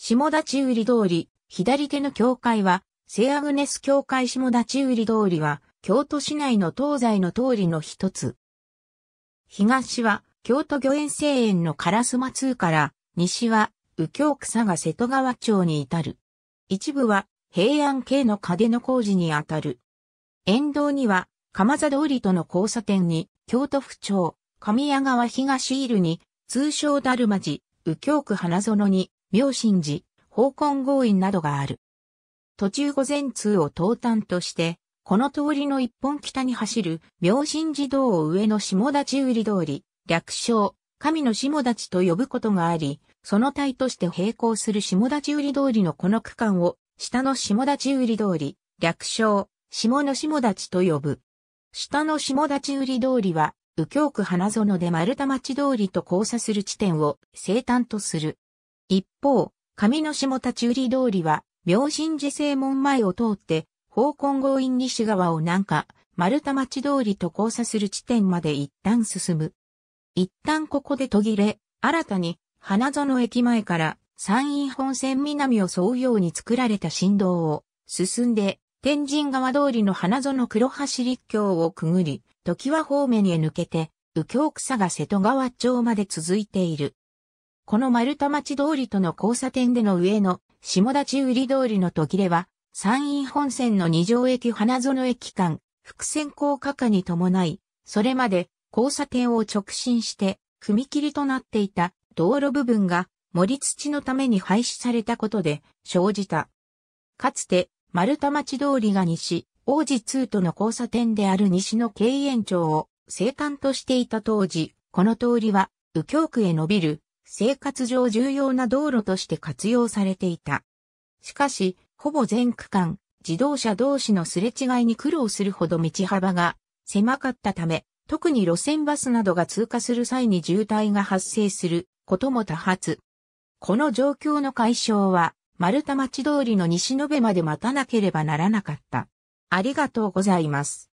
下立ち売り通り、左手の教会は、セアグネス教会下立ち売り通りは、京都市内の東西の通りの一つ。東は、京都御苑聖園の烏マ通から、西は、右京草が瀬戸川町に至る。一部は、平安系の嘉の工事にあたる。沿道には、鎌座通りとの交差点に、京都府庁、神谷川東入に、通称ダルマ寺、右京区花園に、明神寺、宝根合院などがある。途中午前通を東端として、この通りの一本北に走る、明神寺道を上の下立売通り、略称、神の下立と呼ぶことがあり、その体として並行する下立売通りのこの区間を、下の下立売通り、略称、下の下立と呼ぶ。下の下立売通りは、右京区花園で丸太町通りと交差する地点を生誕とする。一方、上下立売通りは、明神寺正門前を通って、方根強引西側を南下、丸太町通りと交差する地点まで一旦進む。一旦ここで途切れ、新たに、花園駅前から山陰本線南を沿うように作られた振動を進んで、天神川通りの花園黒橋立橋をくぐり、時は方面へ抜けて、右京草が瀬戸川町まで続いている。この丸太町通りとの交差点での上の下立売通りの途切れは、山陰本線の二条駅花園駅間、伏線高架化に伴い、それまで交差点を直進して踏切となっていた道路部分が森土のために廃止されたことで生じた。かつて丸太町通りが西、王子2との交差点である西の経営園長を生誕としていた当時、この通りは右京区へ伸びる生活上重要な道路として活用されていた。しかし、ほぼ全区間、自動車同士のすれ違いに苦労するほど道幅が狭かったため、特に路線バスなどが通過する際に渋滞が発生することも多発。この状況の解消は、丸太町通りの西延まで待たなければならなかった。ありがとうございます。